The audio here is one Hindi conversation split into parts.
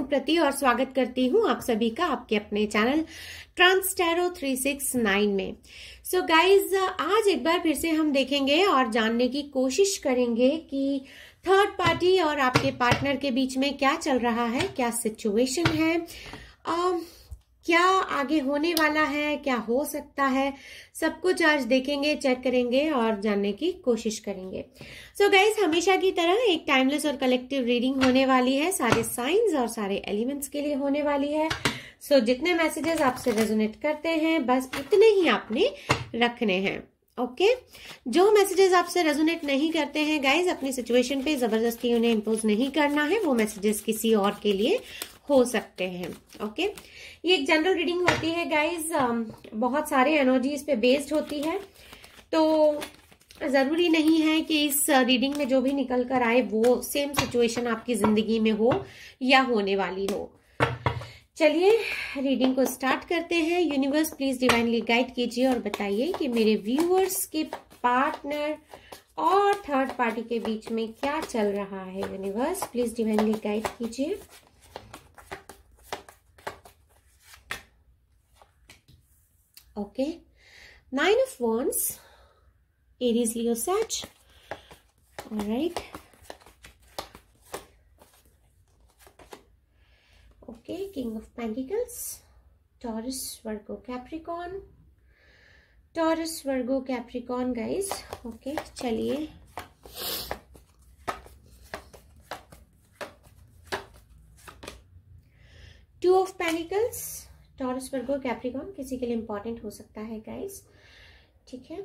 रघुप्रति और स्वागत करती हूँ आप सभी का आपके अपने चैनल ट्रांसटेरो 369 में सो so गाइज आज एक बार फिर से हम देखेंगे और जानने की कोशिश करेंगे कि थर्ड पार्टी और आपके पार्टनर के बीच में क्या चल रहा है क्या सिचुएशन है uh, क्या आगे होने वाला है क्या हो सकता है सब कुछ आज देखेंगे चेक करेंगे और जानने की कोशिश करेंगे सो so गाइज हमेशा की तरह एक टाइमलेस और कलेक्टिव रीडिंग होने वाली है सारे साइंस और सारे एलिमेंट्स के लिए होने वाली है सो so, जितने मैसेजेस आपसे रेजोनेट करते हैं बस उतने ही आपने रखने हैं ओके okay? जो मैसेजेस आपसे रेजोनेट नहीं करते हैं गाइज अपनी सिचुएशन पे जबरदस्ती उन्हें इम्पोज नहीं करना है वो मैसेजेस किसी और के लिए हो सकते हैं ओके ये एक जनरल रीडिंग होती है गाइज um, बहुत सारे एनर्जी इस पे बेस्ड होती है तो ज़रूरी नहीं है कि इस रीडिंग uh, में जो भी निकल कर आए वो सेम सिचुएशन आपकी ज़िंदगी में हो या होने वाली हो चलिए रीडिंग को स्टार्ट करते हैं यूनिवर्स प्लीज़ डिवाइनली गाइड कीजिए और बताइए कि मेरे व्यूअर्स के पार्टनर और थर्ड पार्टी के बीच में क्या चल रहा है यूनिवर्स प्लीज़ डिवाइनली गाइड कीजिए Okay. Nine of Wands. Aries, Leo, Sag. Alright. Okay. King of Pentacles. Taurus, Virgo, Capricorn. Taurus, Virgo, Capricorn, guys. Okay. Chaliye. Two of Pentacles. Taurus Virgo Capricorn किसी के लिए इंपॉर्टेंट हो सकता है गाइस ठीक है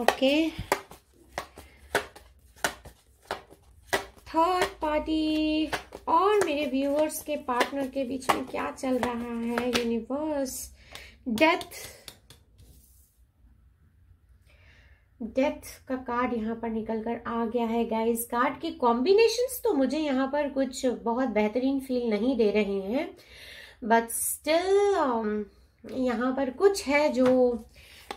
ओके थर्ड पार्टी और मेरे व्यूअर्स के पार्टनर के बीच में क्या चल रहा है यूनिवर्स डेथ डेथ का कार्ड यहाँ पर निकल कर आ गया है गाइस कार्ड के कॉम्बिनेशंस तो मुझे यहाँ पर कुछ बहुत बेहतरीन फील नहीं दे रहे हैं बट स्टिल um, यहाँ पर कुछ है जो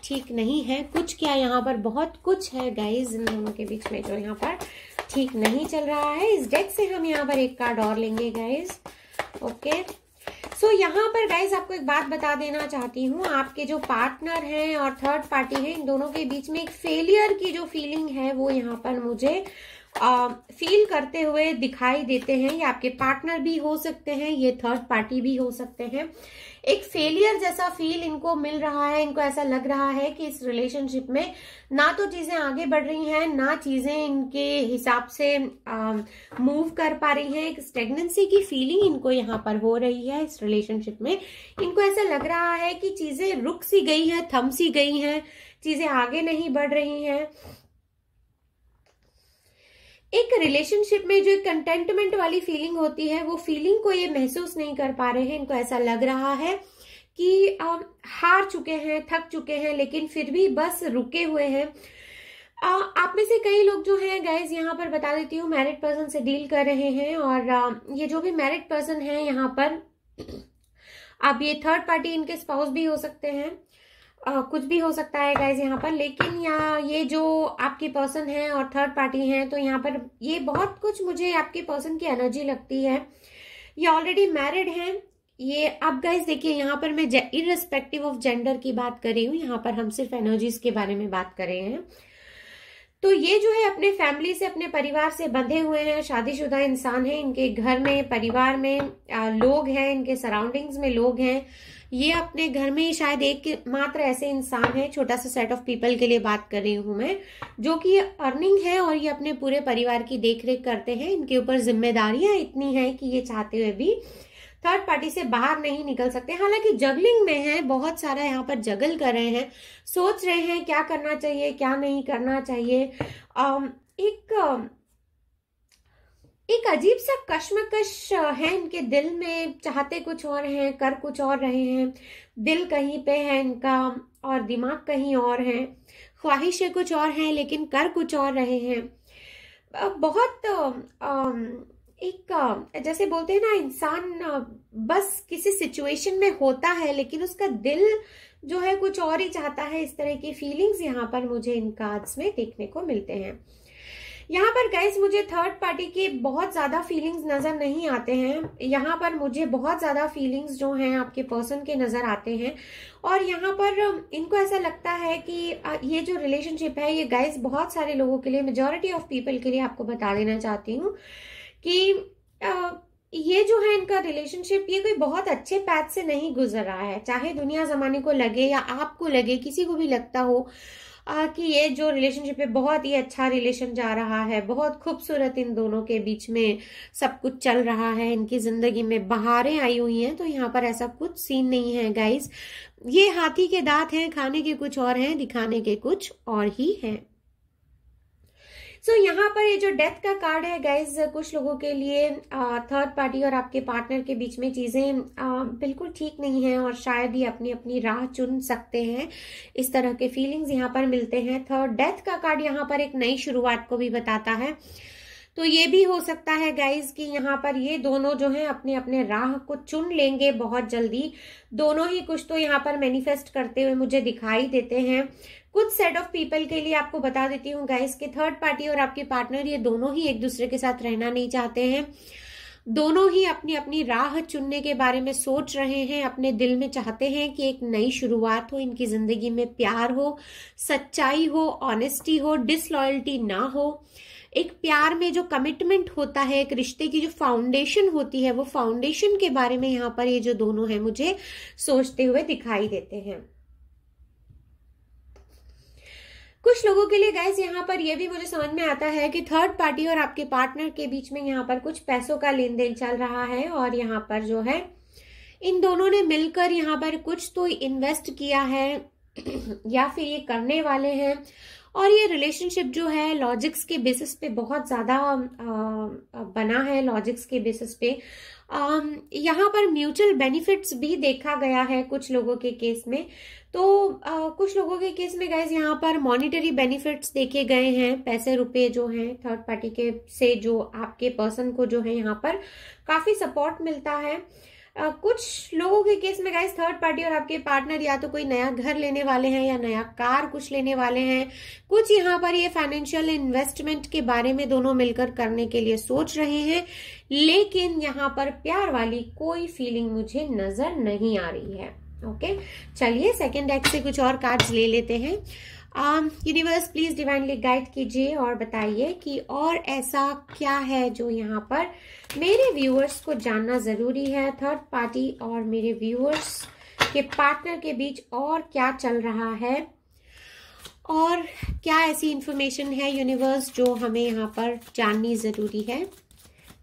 ठीक नहीं है कुछ क्या यहाँ पर बहुत कुछ है गाइज इन दोनों के बीच में जो यहाँ पर ठीक नहीं चल रहा है इस डेक से हम यहाँ पर एक कार्ड और लेंगे guys okay okay. So so, यहाँ पर गाइज आपको एक बात बता देना चाहती हूँ आपके जो पार्टनर हैं और थर्ड पार्टी है इन दोनों के बीच में एक फेलियर की जो फीलिंग है वो यहाँ पर मुझे फील करते हुए दिखाई देते हैं ये आपके पार्टनर भी हो सकते हैं ये थर्ड पार्टी भी हो सकते हैं एक फेलियर जैसा फील इनको मिल रहा है इनको ऐसा लग रहा है कि इस रिलेशनशिप में ना तो चीजें आगे बढ़ रही हैं ना चीजें इनके हिसाब से मूव कर पा रही हैं एक स्टेगनेंसी की फीलिंग इनको यहाँ पर हो रही है इस रिलेशनशिप में इनको ऐसा लग रहा है कि चीजें रुक सी गई है थम सी गई है चीजें आगे नहीं बढ़ रही हैं एक रिलेशनशिप में जो एक कंटेंटमेंट वाली फीलिंग होती है वो फीलिंग को ये महसूस नहीं कर पा रहे हैं इनको ऐसा लग रहा है कि आ, हार चुके हैं थक चुके हैं लेकिन फिर भी बस रुके हुए हैं आ, आप में से कई लोग जो हैं गाइज यहाँ पर बता देती हूँ मैरिड पर्सन से डील कर रहे हैं और आ, ये जो भी मैरिड पर्सन है यहाँ पर आप ये थर्ड पार्टी इनके स्पाउस भी हो सकते हैं आ, कुछ भी हो सकता है गाइज यहाँ पर लेकिन यहाँ ये जो आपकी पर्सन है और थर्ड पार्टी है तो यहाँ पर ये बहुत कुछ मुझे आपके पर्सन की एनर्जी लगती है ये ऑलरेडी मैरिड है ये अब गाइज देखिए यहाँ पर मैं इन रेस्पेक्टिव ऑफ जेंडर की बात कर रही हूँ यहाँ पर हम सिर्फ एनर्जीज के बारे में बात कर रहे हैं तो ये जो है अपने फैमिली से अपने परिवार से बंधे हुए हैं शादीशुदा इंसान है इनके घर में परिवार में लोग हैं इनके सराउंडिंग्स में लोग हैं ये अपने घर में ही शायद एक मात्र ऐसे इंसान है छोटा सा सेट ऑफ पीपल के लिए बात कर रही हूं मैं जो कि ये अर्निंग है और ये अपने पूरे परिवार की देखरेख करते हैं इनके ऊपर जिम्मेदारियां इतनी हैं कि ये चाहते हुए भी थर्ड पार्टी से बाहर नहीं निकल सकते हालांकि जगलिंग में है बहुत सारा यहाँ पर जगल कर रहे हैं सोच रहे हैं क्या करना चाहिए क्या नहीं करना चाहिए एक एक अजीब सा कश्मकश है इनके दिल में चाहते कुछ और हैं कर कुछ और रहे हैं दिल कहीं पे है इनका और दिमाग कहीं और है ख्वाहिशें कुछ और हैं लेकिन कर कुछ और रहे हैं बहुत एक जैसे बोलते हैं ना इंसान बस किसी सिचुएशन में होता है लेकिन उसका दिल जो है कुछ और ही चाहता है इस तरह की फीलिंग्स यहाँ पर मुझे इन कार्ड्स में देखने को मिलते हैं यहाँ पर गैस मुझे थर्ड पार्टी के बहुत ज़्यादा फीलिंग्स नज़र नहीं आते हैं यहाँ पर मुझे बहुत ज़्यादा फीलिंग्स जो हैं आपके पर्सन के नज़र आते हैं और यहाँ पर इनको ऐसा लगता है कि ये जो रिलेशनशिप है ये गैस बहुत सारे लोगों के लिए मेजोरिटी ऑफ पीपल के लिए आपको बता देना चाहती हूँ कि आ, ये जो है इनका रिलेशनशिप ये कोई बहुत अच्छे पैथ से नहीं गुजर रहा है चाहे दुनिया जमाने को लगे या आपको लगे किसी को भी लगता हो आ, कि ये जो रिलेशनशिप है बहुत ही अच्छा रिलेशन जा रहा है बहुत खूबसूरत इन दोनों के बीच में सब कुछ चल रहा है इनकी ज़िंदगी में बहारें आई हुई हैं तो यहाँ पर ऐसा कुछ सीन नहीं है गाइस ये हाथी के दांत हैं खाने के कुछ और हैं दिखाने के कुछ और ही हैं सो so, यहाँ पर ये जो डेथ का कार्ड है गाइज कुछ लोगों के लिए थर्ड पार्टी और आपके पार्टनर के बीच में चीज़ें बिल्कुल ठीक नहीं है और शायद ही अपनी अपनी राह चुन सकते हैं इस तरह के फीलिंग्स यहाँ पर मिलते हैं थर्ड डेथ का कार्ड यहाँ पर एक नई शुरुआत को भी बताता है तो ये भी हो सकता है गाइज कि यहाँ पर ये दोनों जो हैं अपने अपने राह को चुन लेंगे बहुत जल्दी दोनों ही कुछ तो यहाँ पर मैनिफेस्ट करते हुए मुझे दिखाई देते हैं कुछ सेट ऑफ पीपल के लिए आपको बता देती हूँ गाइस के थर्ड पार्टी और आपके पार्टनर ये दोनों ही एक दूसरे के साथ रहना नहीं चाहते हैं दोनों ही अपनी अपनी राह चुनने के बारे में सोच रहे हैं अपने दिल में चाहते हैं कि एक नई शुरुआत हो इनकी जिंदगी में प्यार हो सच्चाई हो ऑनेस्टी हो डिसलॉयल्टी ना हो एक प्यार में जो कमिटमेंट होता है एक रिश्ते की जो फाउंडेशन होती है वो फाउंडेशन के बारे में यहाँ पर ये जो दोनों हैं मुझे सोचते हुए दिखाई देते हैं कुछ लोगों के लिए गैस यहाँ पर यह भी मुझे समझ में आता है कि थर्ड पार्टी और आपके पार्टनर के बीच में यहाँ पर कुछ पैसों का लेन देन चल रहा है और यहाँ पर जो है इन दोनों ने मिलकर यहाँ पर कुछ तो इन्वेस्ट किया है या फिर ये करने वाले हैं और ये रिलेशनशिप जो है लॉजिक्स के बेसिस पे बहुत ज़्यादा बना है लॉजिक्स के बेसिस पे यहाँ पर म्यूचुअल बेनिफिट्स भी देखा गया है कुछ लोगों के केस में तो आ, कुछ लोगों के केस में गैस यहाँ पर मॉनिटरी बेनिफिट्स देखे गए हैं पैसे रुपए जो हैं थर्ड पार्टी के से जो आपके पर्सन को जो है यहाँ पर काफी सपोर्ट मिलता है कुछ लोगों के केस में गाइस थर्ड पार्टी और आपके पार्टनर या तो कोई नया घर लेने वाले हैं या नया कार कुछ लेने वाले हैं कुछ यहाँ पर ये फाइनेंशियल इन्वेस्टमेंट के बारे में दोनों मिलकर करने के लिए सोच रहे हैं लेकिन यहाँ पर प्यार वाली कोई फीलिंग मुझे नजर नहीं आ रही है ओके चलिए सेकेंड एक्ट से कुछ और कार्ड ले लेते हैं यूनिवर्स प्लीज डिवाइनली गाइड कीजिए और बताइए कि और ऐसा क्या है जो यहाँ पर मेरे व्यूअर्स को जानना जरूरी है थर्ड पार्टी और मेरे व्यूअर्स के पार्टनर के बीच और क्या चल रहा है और क्या ऐसी इंफॉर्मेशन है यूनिवर्स जो हमें यहाँ पर जाननी ज़रूरी है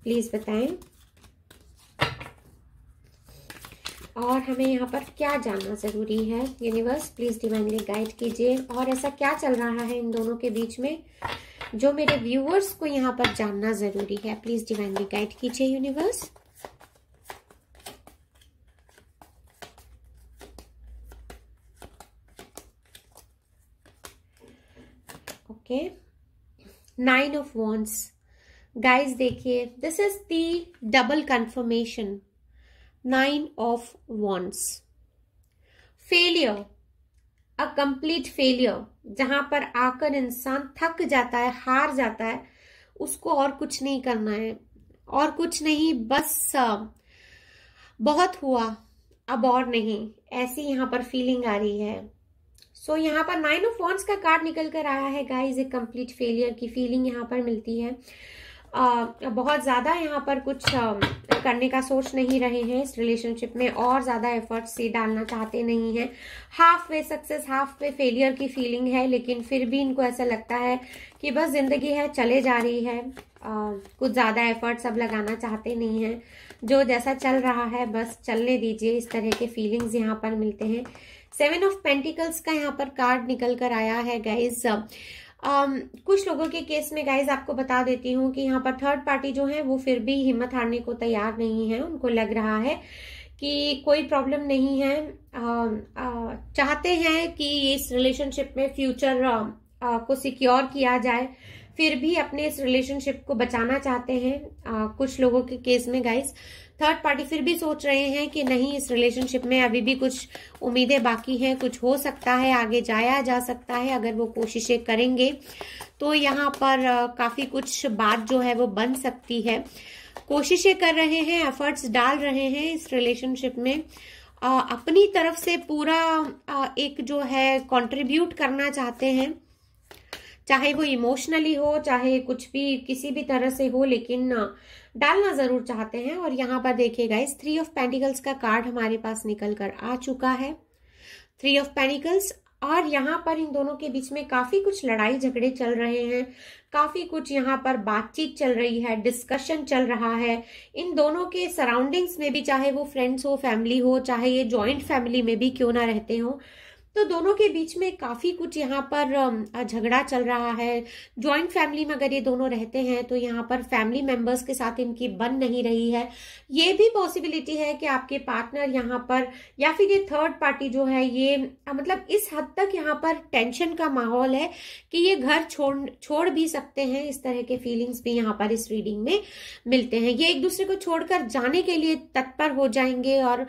प्लीज़ बताएं और हमें यहाँ पर क्या जानना ज़रूरी है यूनिवर्स प्लीज़ डिवाइनली गाइड कीजिए और ऐसा क्या चल रहा है इन दोनों के बीच में जो मेरे व्यूअर्स को यहाँ पर जानना ज़रूरी है प्लीज़ डिवाइनली गाइड कीजिए universe okay nine of wands guys देखिए this is the double confirmation Nine of Wands. failure a complete failure जहां पर आकर इंसान थक जाता है हार जाता है उसको और कुछ नहीं करना है और कुछ नहीं बस uh, बहुत हुआ अब और नहीं ऐसी यहां पर फीलिंग आ रही है सो so, यहाँ पर नाइन ऑफ वॉन्ट्स का कार्ड निकल कर आया है गाइज एक कंप्लीट फेलियर की फीलिंग यहाँ पर मिलती है आ, uh, बहुत ज़्यादा यहाँ पर कुछ आ, um, करने का सोच नहीं रहे हैं इस रिलेशनशिप में और ज़्यादा एफर्ट्स से डालना चाहते नहीं हैं half way success half way failure की फीलिंग है लेकिन फिर भी इनको ऐसा लगता है कि बस ज़िंदगी है चले जा रही है आ, कुछ ज़्यादा एफर्ट्स अब लगाना चाहते नहीं है जो जैसा चल रहा है बस चलने दीजिए इस तरह के फीलिंग्स यहाँ पर मिलते हैं सेवन ऑफ पेंटिकल्स का यहाँ पर कार्ड निकल कर आया है गाइज um, कुछ लोगों के केस में गाइज आपको बता देती हूँ कि यहाँ पर थर्ड पार्टी जो है वो फिर भी हिम्मत हारने को तैयार नहीं है उनको लग रहा है कि कोई प्रॉब्लम नहीं है आ, um, आ, uh, चाहते हैं कि इस रिलेशनशिप में फ्यूचर आ, आ, को सिक्योर किया जाए फिर भी अपने इस रिलेशनशिप को बचाना चाहते हैं आ, uh, कुछ लोगों के केस में गाइज थर्ड पार्टी फिर भी सोच रहे हैं कि नहीं इस रिलेशनशिप में अभी भी कुछ उम्मीदें बाकी हैं कुछ हो सकता है आगे जाया जा सकता है अगर वो कोशिशें करेंगे तो यहाँ पर काफ़ी कुछ बात जो है वो बन सकती है कोशिशें कर रहे हैं एफर्ट्स डाल रहे हैं इस रिलेशनशिप में अपनी तरफ से पूरा एक जो है कंट्रीब्यूट करना चाहते हैं चाहे वो इमोशनली हो चाहे कुछ भी किसी भी तरह से हो लेकिन डालना ज़रूर चाहते हैं और यहाँ पर देखिएगा इस थ्री ऑफ पेंटिकल्स का कार्ड हमारे पास निकल कर आ चुका है थ्री ऑफ पेंटिकल्स और यहाँ पर इन दोनों के बीच में काफ़ी कुछ लड़ाई झगड़े चल रहे हैं काफ़ी कुछ यहाँ पर बातचीत चल रही है डिस्कशन चल रहा है इन दोनों के सराउंडिंग्स में भी चाहे वो फ्रेंड्स हो फैमिली हो चाहे ये ज्वाइंट फैमिली में भी क्यों ना रहते हों तो दोनों के बीच में काफ़ी कुछ यहाँ पर झगड़ा चल रहा है ज्वाइंट फैमिली में अगर ये दोनों रहते हैं तो यहाँ पर फैमिली मेंबर्स के साथ इनकी बन नहीं रही है ये भी पॉसिबिलिटी है कि आपके पार्टनर यहाँ पर या फिर ये थर्ड पार्टी जो है ये मतलब इस हद तक यहाँ पर टेंशन का माहौल है कि ये घर छोड़ छोड़ भी सकते हैं इस तरह के फीलिंग्स भी यहाँ पर इस रीडिंग में मिलते हैं ये एक दूसरे को छोड़कर जाने के लिए तत्पर हो जाएंगे और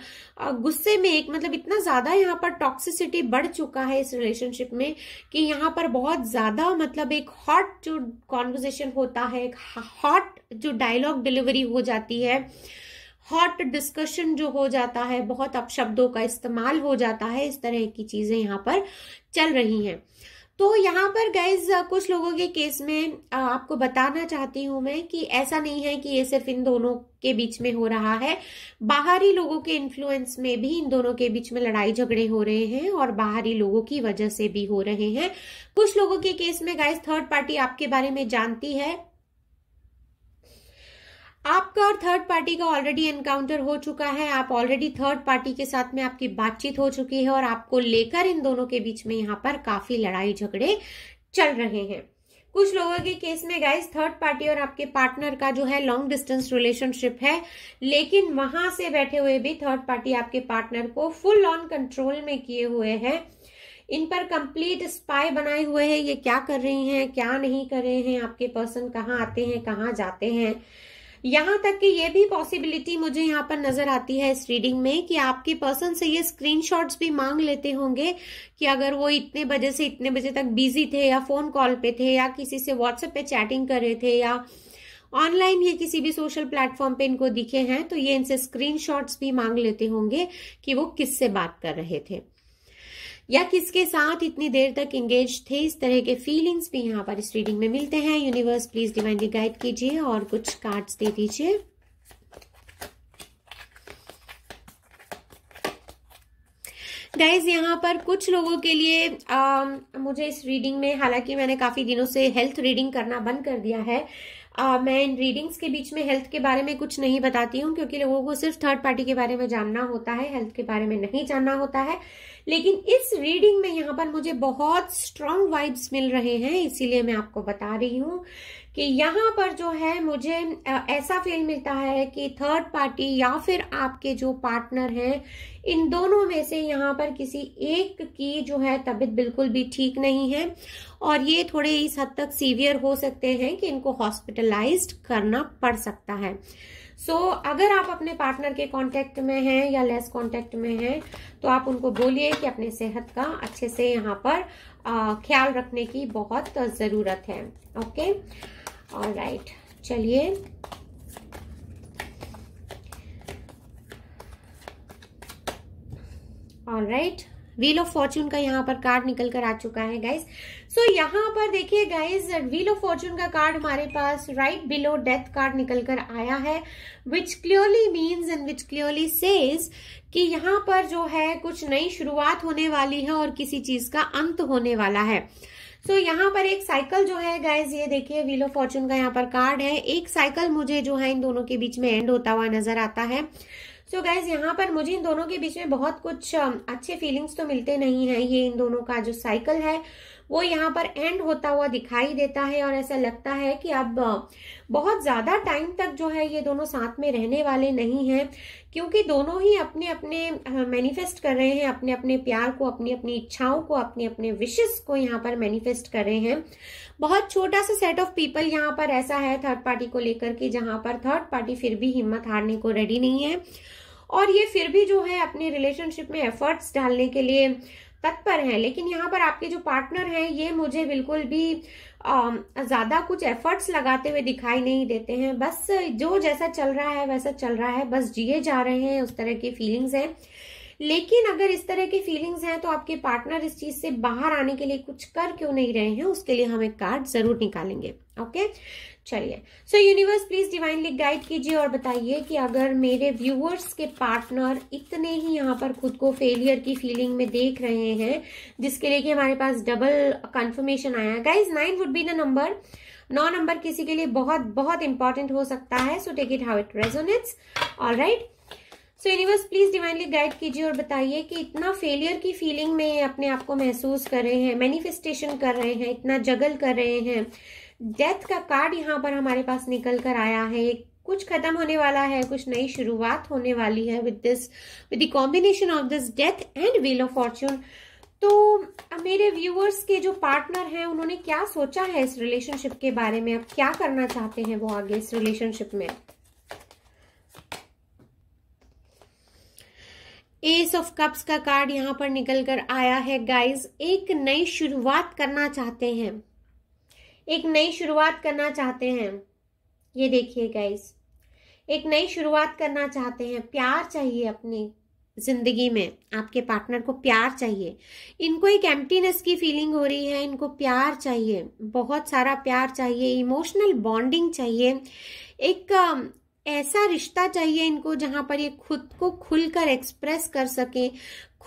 गुस्से में एक मतलब इतना ज्यादा यहाँ पर टॉक्सिसिटी बढ़ चुका है इस रिलेशनशिप में कि यहाँ पर बहुत ज़्यादा मतलब एक हॉट जो कॉन्वर्जेशन होता है एक हॉट जो डायलॉग डिलीवरी हो जाती है हॉट डिस्कशन जो हो जाता है बहुत अपशब्दों का इस्तेमाल हो जाता है इस तरह की चीज़ें यहाँ पर चल रही हैं तो यहाँ पर गाइज कुछ लोगों के केस में आपको बताना चाहती हूँ मैं कि ऐसा नहीं है कि ये सिर्फ इन दोनों के बीच में हो रहा है बाहरी लोगों के इन्फ्लुएंस में भी इन दोनों के बीच में लड़ाई झगड़े हो रहे हैं और बाहरी लोगों की वजह से भी हो रहे हैं कुछ लोगों के केस में गाइज थर्ड पार्टी आपके बारे में जानती है आपका और थर्ड पार्टी का ऑलरेडी एनकाउंटर हो चुका है आप ऑलरेडी थर्ड पार्टी के साथ में आपकी बातचीत हो चुकी है और आपको लेकर इन दोनों के बीच में यहाँ पर काफी लड़ाई झगड़े चल रहे हैं कुछ लोगों के केस में गाइस थर्ड पार्टी और आपके पार्टनर का जो है लॉन्ग डिस्टेंस रिलेशनशिप है लेकिन वहां से बैठे हुए भी थर्ड पार्टी आपके पार्टनर को फुल ऑन कंट्रोल में किए हुए हैं इन पर कंप्लीट स्पाई बनाए हुए हैं ये क्या कर रही हैं क्या नहीं कर रहे हैं आपके पर्सन कहाँ आते हैं कहाँ जाते हैं यहाँ तक कि ये भी पॉसिबिलिटी मुझे यहाँ पर नजर आती है इस रीडिंग में कि आपके पर्सन से ये स्क्रीनशॉट्स भी मांग लेते होंगे कि अगर वो इतने बजे से इतने बजे तक बिजी थे या फोन कॉल पे थे या किसी से व्हाट्सएप पे चैटिंग कर रहे थे या ऑनलाइन ये किसी भी सोशल प्लेटफॉर्म पे इनको दिखे हैं तो ये इनसे स्क्रीनशॉट्स भी मांग लेते होंगे कि वो किससे बात कर रहे थे या किसके साथ इतनी देर तक इंगेज थे इस तरह के फीलिंग्स भी यहाँ पर इस रीडिंग में मिलते हैं यूनिवर्स प्लीज डिवाइनली गाइड कीजिए और कुछ कार्ड्स दे दीजिए गाइज यहाँ पर कुछ लोगों के लिए आ, um, मुझे इस रीडिंग में हालांकि मैंने काफ़ी दिनों से हेल्थ रीडिंग करना बंद कर दिया है आ, uh, मैं इन रीडिंग्स के बीच में हेल्थ के बारे में कुछ नहीं बताती हूँ क्योंकि लोगों को सिर्फ थर्ड पार्टी के बारे में जानना होता है हेल्थ के बारे में नहीं जानना होता है लेकिन इस रीडिंग में यहाँ पर मुझे बहुत स्ट्रांग वाइब्स मिल रहे हैं इसीलिए मैं आपको बता रही हूँ कि यहाँ पर जो है मुझे ऐसा फील मिलता है कि थर्ड पार्टी या फिर आपके जो पार्टनर हैं इन दोनों में से यहाँ पर किसी एक की जो है तबीयत बिल्कुल भी ठीक नहीं है और ये थोड़े इस हद तक सीवियर हो सकते हैं कि इनको हॉस्पिटलाइज्ड करना पड़ सकता है सो so, अगर आप अपने पार्टनर के कांटेक्ट में हैं या लेस कांटेक्ट में हैं तो आप उनको बोलिए कि अपने सेहत का अच्छे से यहाँ पर ख्याल रखने की बहुत ज़रूरत है ओके और राइट चलिए और राइट व्हील ऑफ फॉर्च्यून का यहाँ पर कार्ड निकल कर आ चुका है गाइस सो so, यहाँ पर देखिए गाइज व्हील ऑफ फॉर्चून का कार्ड हमारे पास राइट बिलो डेथ कार्ड निकल कर आया है which clearly means and which clearly says कि यहाँ पर जो है कुछ नई शुरुआत होने वाली है और किसी चीज का अंत होने वाला है सो so, यहाँ पर एक साइकिल जो है गाइज ये देखिए व्हील ऑफ फॉर्चून का यहाँ पर कार्ड है एक साइकिल मुझे जो है इन दोनों के बीच में एंड होता हुआ नजर आता है सो so गाइज यहाँ पर मुझे इन दोनों के बीच में बहुत कुछ um, अच्छे फीलिंग्स तो मिलते नहीं है ये इन दोनों का जो साइकिल है वो यहाँ पर एंड होता हुआ दिखाई देता है और ऐसा लगता है कि अब बहुत ज़्यादा टाइम तक जो है ये दोनों साथ में रहने वाले नहीं हैं क्योंकि दोनों ही अपने अपने मैनिफेस्ट कर रहे हैं अपने अपने प्यार को अपनी अपनी इच्छाओं को अपने अपने विशेष को यहाँ पर मैनिफेस्ट कर रहे हैं बहुत छोटा सा सेट ऑफ पीपल यहाँ पर ऐसा है थर्ड पार्टी को लेकर के जहां पर थर्ड पार्टी फिर भी हिम्मत हारने को रेडी नहीं है और ये फिर भी जो है अपने रिलेशनशिप में एफर्ट्स डालने के लिए तत्पर हैं लेकिन यहाँ पर आपके जो पार्टनर हैं ये मुझे बिल्कुल भी ज़्यादा कुछ एफर्ट्स लगाते हुए दिखाई नहीं देते हैं बस जो जैसा चल रहा है वैसा चल रहा है बस जिए जा रहे हैं उस तरह की फीलिंग्स हैं लेकिन अगर इस तरह की फीलिंग्स हैं तो आपके पार्टनर इस चीज से बाहर आने के लिए कुछ कर क्यों नहीं रहे हैं उसके लिए हम एक कार्ड जरूर निकालेंगे ओके चलिए so universe please divinely guide कीजिए और बताइए कि अगर मेरे व्यूअर्स के पार्टनर इतने ही यहाँ पर खुद को फेलियर की फीलिंग में देख रहे हैं जिसके लिए कि हमारे पास डबल कंफर्मेशन आया guys nine would be the number नौ नंबर किसी के लिए बहुत बहुत इंपॉर्टेंट हो सकता है so take it how it resonates all right so universe please divinely guide कीजिए और बताइए कि इतना फेलियर की फीलिंग में अपने आप को महसूस कर रहे हैं मैनिफेस्टेशन कर रहे हैं इतना जगल कर रहे हैं डेथ का कार्ड यहाँ पर हमारे पास निकल कर आया है कुछ खत्म होने वाला है कुछ नई शुरुआत होने वाली है with this with the combination of this death and wheel of fortune तो मेरे व्यूअर्स के जो पार्टनर हैं उन्होंने क्या सोचा है इस रिलेशनशिप के बारे में अब क्या करना चाहते हैं वो आगे इस रिलेशनशिप में एस ऑफ कप्स का कार्ड यहां पर निकल कर आया है गाइस एक नई शुरुआत करना चाहते हैं एक नई शुरुआत करना चाहते हैं ये देखिए गाइस एक नई शुरुआत करना चाहते हैं प्यार चाहिए अपनी जिंदगी में आपके पार्टनर को प्यार चाहिए इनको एक एम्प्टीनेस की फीलिंग हो रही है इनको प्यार चाहिए बहुत सारा प्यार चाहिए इमोशनल बॉन्डिंग चाहिए एक ऐसा रिश्ता चाहिए इनको जहां पर ये खुद को खुलकर एक्सप्रेस कर सकें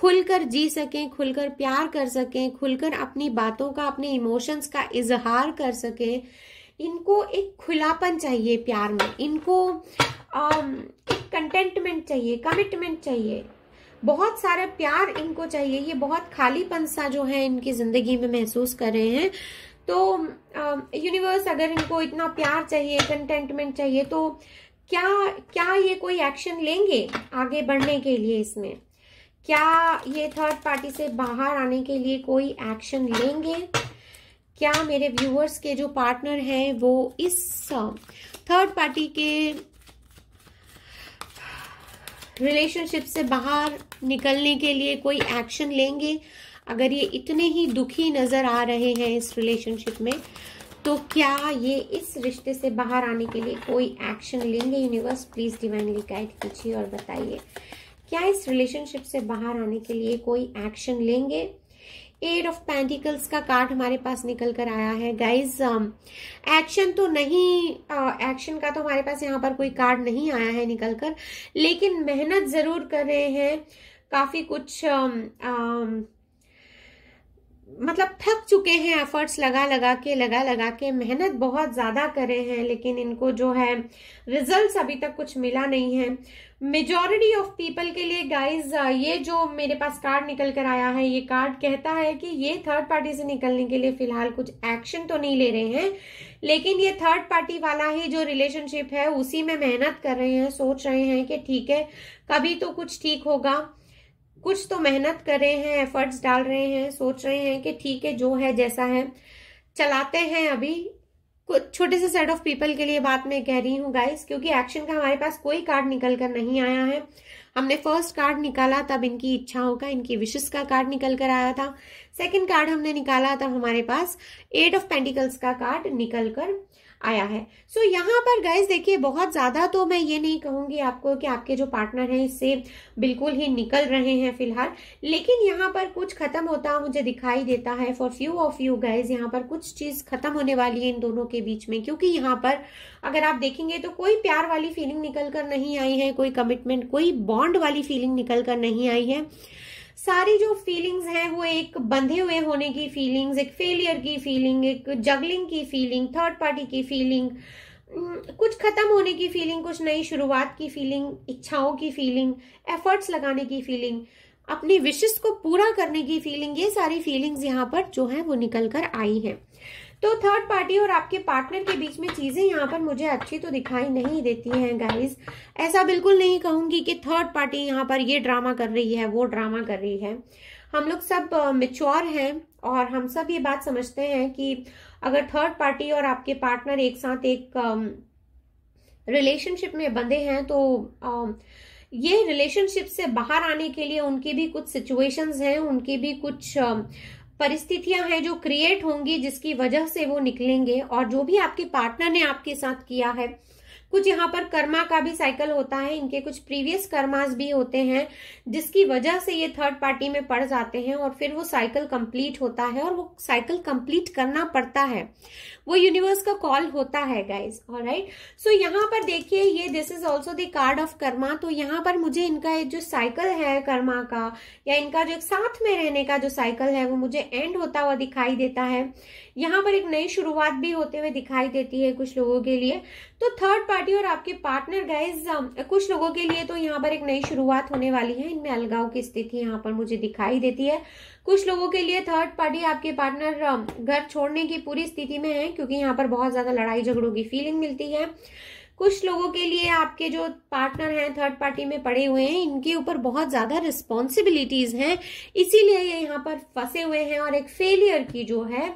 खुलकर जी सकें खुलकर प्यार कर सकें खुलकर अपनी बातों का अपने इमोशंस का इजहार कर सकें इनको एक खुलापन चाहिए प्यार में इनको एक कंटेंटमेंट चाहिए कमिटमेंट चाहिए बहुत सारे प्यार इनको चाहिए ये बहुत खालीपन सा जो है इनकी ज़िंदगी में महसूस कर रहे हैं तो यूनिवर्स अगर इनको इतना प्यार चाहिए कंटेंटमेंट चाहिए तो क्या क्या ये कोई एक्शन लेंगे आगे बढ़ने के लिए इसमें क्या ये थर्ड पार्टी से बाहर आने के लिए कोई एक्शन लेंगे क्या मेरे व्यूअर्स के जो पार्टनर हैं वो इस थर्ड uh, पार्टी के रिलेशनशिप से बाहर निकलने के लिए कोई एक्शन लेंगे अगर ये इतने ही दुखी नज़र आ रहे हैं इस रिलेशनशिप में तो क्या ये इस रिश्ते से बाहर आने के लिए कोई एक्शन लेंगे यूनिवर्स प्लीज़ डिवाइनली गाइड कीजिए और बताइए क्या इस रिलेशनशिप से बाहर आने के लिए कोई एक्शन लेंगे एड ऑफ पेंटिकल्स का कार्ड हमारे पास निकल कर आया है गाइज एक्शन um, तो नहीं एक्शन uh, का तो हमारे पास यहाँ पर कोई कार्ड नहीं आया है निकल कर लेकिन मेहनत ज़रूर कर रहे हैं काफ़ी कुछ आ, um, आ, um, मतलब थक चुके हैं एफर्ट्स लगा लगा के लगा लगा के मेहनत बहुत ज़्यादा करे हैं लेकिन इनको जो है रिजल्ट्स अभी तक कुछ मिला नहीं है मेजॉरिटी ऑफ पीपल के लिए गाइज ये जो मेरे पास कार्ड निकल कर आया है ये कार्ड कहता है कि ये थर्ड पार्टी से निकलने के लिए फिलहाल कुछ एक्शन तो नहीं ले रहे हैं लेकिन ये थर्ड पार्टी वाला ही जो रिलेशनशिप है उसी में मेहनत कर रहे हैं सोच रहे हैं कि ठीक है कभी तो कुछ ठीक होगा कुछ तो मेहनत कर रहे हैं एफर्ट्स डाल रहे हैं सोच रहे हैं कि ठीक है जो है जैसा है चलाते हैं अभी कुछ छोटे से सेट ऑफ पीपल के लिए बात मैं कह रही हूँ गाइस क्योंकि एक्शन का हमारे पास कोई कार्ड निकल कर नहीं आया है हमने फर्स्ट कार्ड निकाला तब इनकी इच्छाओं का इनकी विशेष का कार्ड निकल कर आया था सेकंड कार्ड हमने निकाला तब हमारे पास एट ऑफ पेंटिकल्स का कार्ड निकल कर आया है सो so, यहाँ पर गाइज देखिए बहुत ज़्यादा तो मैं ये नहीं कहूंगी आपको कि आपके जो पार्टनर हैं इससे बिल्कुल ही निकल रहे हैं फिलहाल लेकिन यहाँ पर कुछ ख़त्म होता मुझे दिखाई देता है for few of you guys यहाँ पर कुछ चीज़ ख़त्म होने वाली है इन दोनों के बीच में क्योंकि यहाँ पर अगर आप देखेंगे तो कोई प्यार वाली फीलिंग निकल कर नहीं आई है कोई कमिटमेंट कोई बॉन्ड वाली फीलिंग निकल कर नहीं आई है सारी जो फीलिंग्स हैं वो एक बंधे हुए होने की फीलिंग्स एक फेलियर की फीलिंग एक जगलिंग की फीलिंग थर्ड पार्टी की फीलिंग कुछ खत्म होने की फीलिंग कुछ नई शुरुआत की फीलिंग इच्छाओं की फीलिंग एफर्ट्स लगाने की फीलिंग अपनी विशेष को पूरा करने की फीलिंग ये सारी फीलिंग्स यहाँ पर जो है वो निकल कर आई हैं तो थर्ड पार्टी और आपके पार्टनर के बीच में चीज़ें यहाँ पर मुझे अच्छी तो दिखाई नहीं देती हैं गाइज ऐसा बिल्कुल नहीं कहूंगी कि थर्ड पार्टी यहाँ पर ये ड्रामा कर रही है वो ड्रामा कर रही है हम लोग सब मेच्योर हैं और हम सब ये बात समझते हैं कि अगर थर्ड पार्टी और आपके पार्टनर एक साथ एक रिलेशनशिप में बंधे हैं तो आ, ये रिलेशनशिप से बाहर आने के लिए उनकी भी कुछ सिचुएशंस हैं उनकी भी कुछ परिस्थितियां हैं जो क्रिएट होंगी जिसकी वजह से वो निकलेंगे और जो भी आपके पार्टनर ने आपके साथ किया है कुछ यहाँ पर कर्मा का भी साइकिल होता है इनके कुछ प्रीवियस कर्मास भी होते हैं जिसकी वजह से ये थर्ड पार्टी में पड़ जाते हैं और फिर वो साइकिल कंप्लीट होता है और वो साइकिल कंप्लीट करना पड़ता है वो यूनिवर्स का कॉल होता है गाइज और राइट सो यहाँ पर देखिए ये this is also the card of karma तो यहाँ पर मुझे इनका जो साइकिल है कर्मा का या इनका जो एक साथ में रहने का जो साइकिल है वो मुझे एंड होता हुआ दिखाई देता है यहाँ पर एक नई शुरुआत भी होते हुए दिखाई देती है कुछ लोगों के लिए तो थर्ड पार्टी और आपके पार्टनर गाइज um, कुछ लोगों के लिए तो यहाँ पर एक नई शुरुआत होने वाली है इनमें अलगाव की स्थिति यहाँ पर मुझे दिखाई देती है कुछ लोगों के लिए थर्ड पार्टी आपके पार्टनर um, घर छोड़ने की पूरी स्थिति में है क्योंकि यहाँ पर बहुत ज़्यादा लड़ाई झगड़ों की फीलिंग मिलती है कुछ लोगों के लिए आपके जो पार्टनर हैं थर्ड पार्टी में पड़े हुए हैं इनके ऊपर बहुत ज़्यादा रिस्पॉन्सिबिलिटीज़ हैं इसीलिए ये यहाँ पर फंसे हुए हैं और एक फेलियर की जो है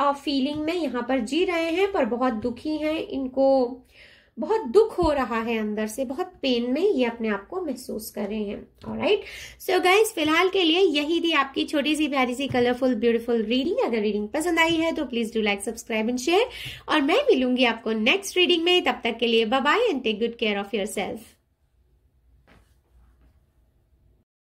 फीलिंग में यहाँ पर जी रहे हैं पर बहुत दुखी हैं इनको बहुत दुख हो रहा है अंदर से बहुत पेन में ये अपने आप को महसूस कर रहे हैं और राइट सो गाइज फिलहाल के लिए यही थी आपकी छोटी सी प्यारी सी कलरफुल ब्यूटीफुल रीडिंग अगर रीडिंग पसंद आई है तो please do like subscribe and share और मैं मिलूंगी आपको नेक्स्ट रीडिंग में तब तक के लिए bye and take good care of your self